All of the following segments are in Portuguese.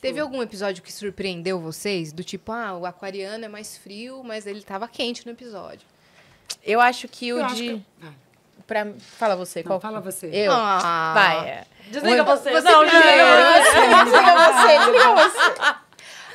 Teve hum. algum episódio que surpreendeu vocês? Do tipo, ah, o aquariano é mais frio, mas ele tava quente no episódio. Eu acho que o Eu de. Pra... Fala você, não, qual? Fala você. Eu. Ah. Vai. É. Desliga você. você. Não, é. desliga você. Desliga você. Desliga você.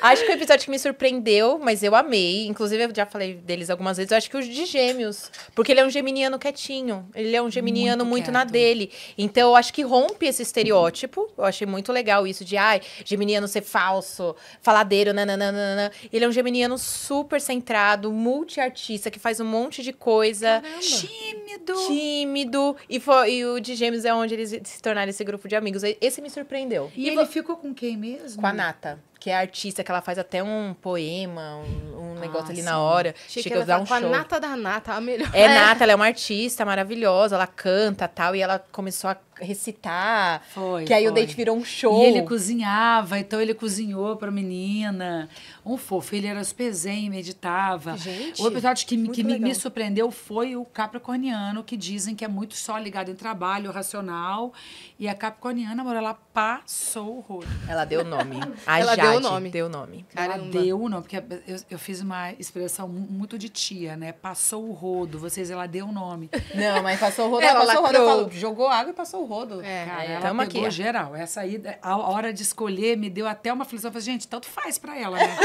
Acho que o episódio que me surpreendeu, mas eu amei. Inclusive, eu já falei deles algumas vezes. Eu acho que os de gêmeos. Porque ele é um geminiano quietinho. Ele é um geminiano muito, muito na dele. Então, eu acho que rompe esse estereótipo. Eu achei muito legal isso de, ai, geminiano ser falso, faladeiro, nananana. Ele é um geminiano super centrado, multiartista, que faz um monte de coisa. Caramba. Tímido. Tímido. E, foi, e o de gêmeos é onde eles se tornaram esse grupo de amigos. Esse me surpreendeu. E, e ele ficou com quem mesmo? Com a Nata, que é artista que ela faz até um poema, um, um negócio ali sim. na hora. Achei chega a usar tá um com show. a nata da nata, a melhor. É, é nata, ela é uma artista maravilhosa, ela canta tal, e ela começou a recitar. Foi, que aí foi. o date virou um show. E ele cozinhava, então ele cozinhou pra menina. Um fofo, ele era super zen, meditava. Gente, o episódio que, que me, me, surpreendeu foi o capricorniano, que dizem que é muito só ligado em trabalho, racional. E a capricorniana, amor, ela passou o rolo. Ela deu o nome. A ela Jade deu o nome. Deu nome. Ela deu o nome, porque eu, eu fiz uma expressão muito de tia, né? Passou o rodo. Vocês, ela deu o nome. Não, mas passou o rodo, ela, ela passou o rodo. Eu falo, jogou água e passou o rodo. É, cara, ela Tamo pegou aqui. geral. Essa aí, a hora de escolher, me deu até uma aflição. Eu falei, gente, tanto faz pra ela, né?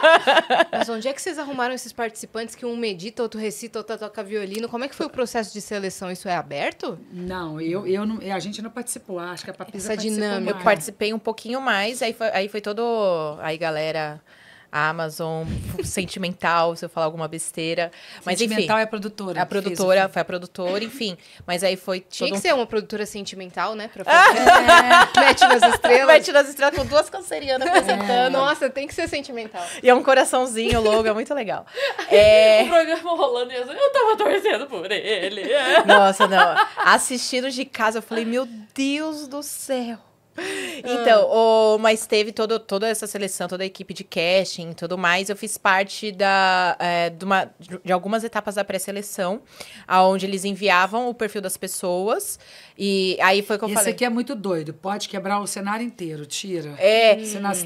Mas onde é que vocês arrumaram esses participantes que um medita, outro recita, outro toca violino? Como é que foi o processo de seleção? Isso é aberto? Não, eu, eu não, a gente não participou. Acho que a Papisa Essa dinâmica. Mais. Eu participei um pouquinho mais, aí foi, aí foi todo... Aí, galera... Amazon sentimental, se eu falar alguma besteira. Mas, sentimental enfim, é a produtora. A produtora, fez, foi a produtora, enfim. Mas aí foi. Tinha que um... ser uma produtora sentimental, né? Pra fazer... é. Mete nas estrelas. Mete nas estrelas com duas cancerianas apresentando. É. Nossa, tem que ser sentimental. E é um coraçãozinho logo, é muito legal. é... O programa rolando e eu, eu tava torcendo por ele. Nossa, não. Assistindo de casa, eu falei, meu Deus do céu. Ah. Então, ah. o, mas teve todo, toda essa seleção, toda a equipe de casting e tudo mais. Eu fiz parte da, é, de, uma, de algumas etapas da pré-seleção, aonde eles enviavam o perfil das pessoas. E aí foi que eu Esse falei. Isso aqui é muito doido. Pode quebrar o cenário inteiro, tira. É.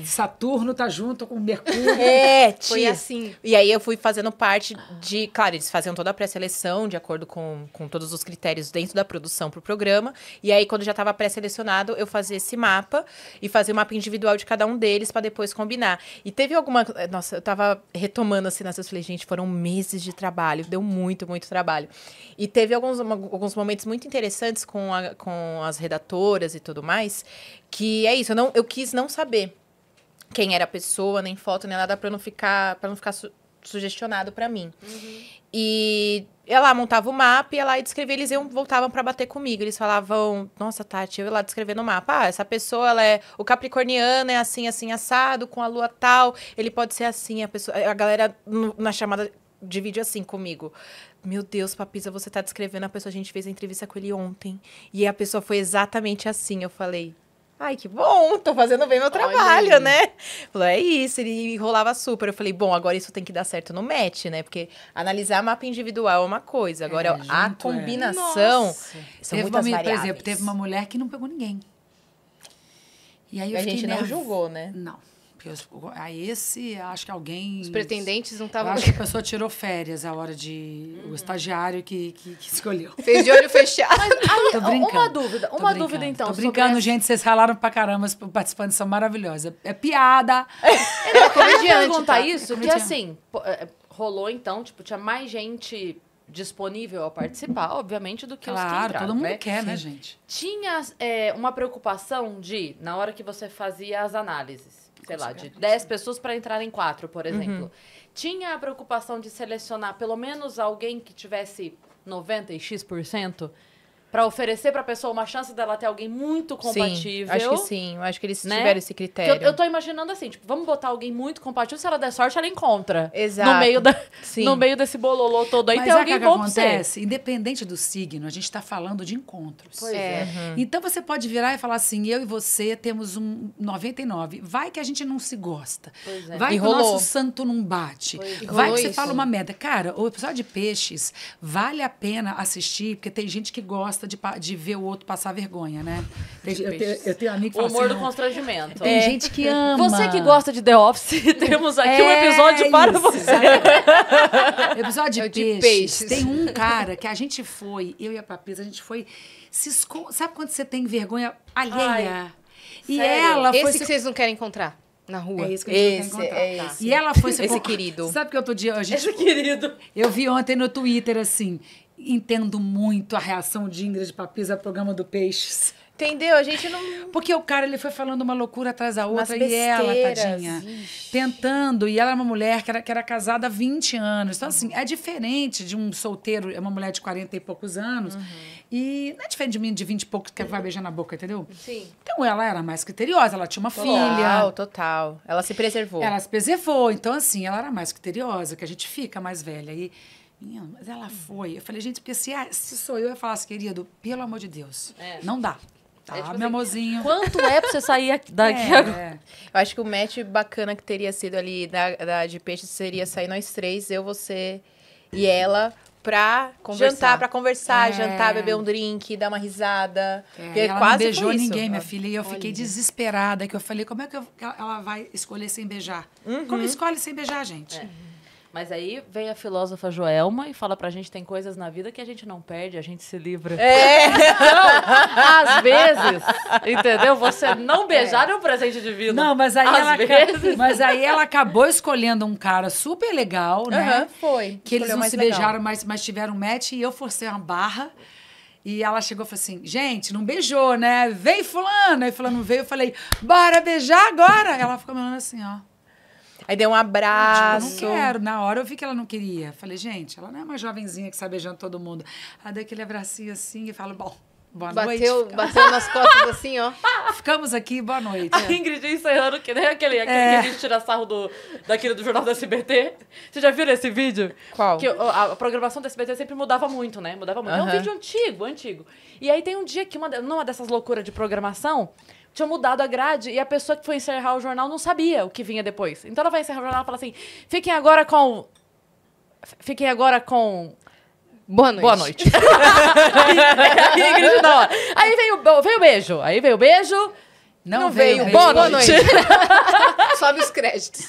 Saturno tá junto com Mercúrio. É, tira. Foi assim. E aí eu fui fazendo parte de. Claro, eles faziam toda a pré-seleção de acordo com, com todos os critérios dentro da produção pro programa. E aí, quando já tava pré-selecionado, eu fazia esse mapa mapa e fazer o mapa individual de cada um deles para depois combinar. E teve alguma. Eh, nossa, eu tava retomando assim nas eu falei, gente, foram meses de trabalho, deu muito, muito trabalho. E teve alguns, alguns momentos muito interessantes com, a, com as redatoras e tudo mais, que é isso, eu, não, eu quis não saber quem era a pessoa, nem foto, nem nada, para não ficar, para não ficar su sugestionado para mim. Uhum. E ela lá, montava o mapa, ia lá ia descrever, eles iam, voltavam para bater comigo. Eles falavam, nossa, Tati, eu ia lá descrever no mapa. Ah, essa pessoa, ela é. O Capricorniano é assim, assim, assado, com a lua tal. Ele pode ser assim. A, pessoa, a galera na chamada de vídeo assim comigo. Meu Deus, Papisa, você tá descrevendo a pessoa. A gente fez a entrevista com ele ontem. E a pessoa foi exatamente assim. Eu falei, Ai, que bom, tô fazendo bem meu trabalho, Olha. né? Falou, é isso, ele rolava super. Eu falei, bom, agora isso tem que dar certo no match, né? Porque analisar mapa individual é uma coisa, agora é, junto, a é. combinação é. são teve muitas uma, variáveis. Por exemplo, teve uma mulher que não pegou ninguém. E aí eu a gente não julgou, né? Não. Porque a aí esse, acho que alguém. Os pretendentes não estavam. Acho que a pessoa tirou férias a hora de. Uhum. O estagiário que, que, que, escolheu. Fez de olho fechado. Mas, uma dúvida, uma dúvida então. Tô brincando, gente, vocês ralaram pra caramba, os participantes são maravilhosos. É, é piada. É, não, é comediante. Eu perguntar tá? É isso, assim, é porque assim, rolou então, tipo, tinha mais gente disponível a participar, obviamente, do que claro, os que entraram. todo mundo né? quer, né, gente? Tinha é, uma preocupação de, na hora que você fazia as análises, sei lá, de 10 pessoas para entrar em 4, por uhum. exemplo. Uhum. Tinha a preocupação de selecionar pelo menos alguém que tivesse 90 e X% para oferecer para a pessoa uma chance dela ter alguém muito compatível. Sim, acho que sim, eu acho que eles né? tiveram esse critério. Eu, eu tô imaginando assim, tipo, vamos botar alguém muito compatível, se ela der sorte, ela encontra. Exato. No meio, da, No meio desse bololô todo aí, Mas tem alguém é que bom acontece, você. independente do signo, a gente está falando de encontros. Pois é. é. Uhum. Então você pode virar e falar assim, eu e você temos um 99. Vai que a gente não se gosta. Pois é. Vai e que o nosso santo não bate. Pois é. Vai que você isso. fala uma merda. Cara, o episódio de peixes vale a pena assistir, porque tem gente que gosta gosta de, de ver o outro passar vergonha, né? Tem, eu, tenho, eu tenho amigo que O humor assim, do ah, constrangimento. Tem é, gente que ama. Você que gosta de The Office, temos aqui é um episódio isso, para você. episódio de, é peixes. de peixes. Tem um cara que a gente foi, eu e a Papisa, a gente foi. Se esco... Sabe quando você tem vergonha alheia? Ai, e sério? ela foi. Esse se... que vocês não querem encontrar. Na rua. É isso que a gente esse, encontrar. É esse. E ela foi... Esse querido. Sabe que outro dia... A gente... Esse querido. Eu vi ontem no Twitter, assim, entendo muito a reação de Ingrid Papisa ao programa do Peixes. Entendeu? A gente não. Porque o cara ele foi falando uma loucura atrás da outra e ela, tadinha. Ixi. Tentando. E ela era é uma mulher que era, que era casada há 20 anos. Então, assim, é diferente de um solteiro, é uma mulher de 40 e poucos anos. Uhum. E não é diferente de mim de 20 e poucos que vai beijar na boca, entendeu? Sim. Então ela era mais criteriosa, ela tinha uma total, filha. Total, total. Ela se preservou. Ela se preservou. Então, assim, ela era mais criteriosa, que a gente fica mais velha. E menino, mas ela foi. Eu falei, gente, porque se, é, se sou eu, eu falasse, querido, pelo amor de Deus, é. não dá. Tá, é, tipo meu amorzinho. Quanto é pra você sair daqui é, agora? É. Eu acho que o match bacana que teria sido ali da, da de peixe seria sair nós três, eu, você e ela, pra conversar. jantar, pra conversar, é. jantar, beber um drink, dar uma risada. É, ela quase não beijou ninguém, minha filha, e eu Olha. fiquei desesperada, que eu falei, como é que eu, ela vai escolher sem beijar? Uhum. Como escolhe sem beijar, gente? É. Mas aí vem a filósofa Joelma e fala pra gente: tem coisas na vida que a gente não perde, a gente se livra. É! Então, às vezes, entendeu? Você não é. beijar é, um presente de vida. Não, mas aí, ela, mas aí ela acabou escolhendo um cara super legal, né? Uhum, foi. Que eles não se legal. beijaram, mas, mas tiveram match e eu forcei uma barra. E ela chegou e falou assim: gente, não beijou, né? Vem fulano. Aí fulano veio, eu falei: bora beijar agora. Ela ficou me olhando assim, ó. Aí deu um abraço. Ah, tipo, não quero. Na hora eu vi que ela não queria. Falei, gente, ela não é uma jovenzinha que sabe beijando todo mundo. Aí deu aquele abracinho assim e falo bom. Boa bateu, noite. Bateu nas costas assim, ó. Ficamos aqui, boa noite. A Ingrid encerrando, que nem aquele, aquele é. que a gente tira sarro do, daquele do jornal do SBT. Vocês já viram esse vídeo? Qual? Que a, a, programação do SBT sempre mudava muito, né? Mudava muito. É um vídeo antigo, antigo. E aí tem um dia que, uma, numa dessas loucuras de programação, tinha mudado a grade e a pessoa que foi encerrar o jornal não sabia o que vinha depois. Então ela vai encerrar o jornal e fala assim: fiquem agora com. Fiquem agora com. Boa noite. Boa noite. aí vem o, vem o beijo. Aí vem o beijo. Não, não veio. veio. Boa, boa noite. noite. Sobe os créditos.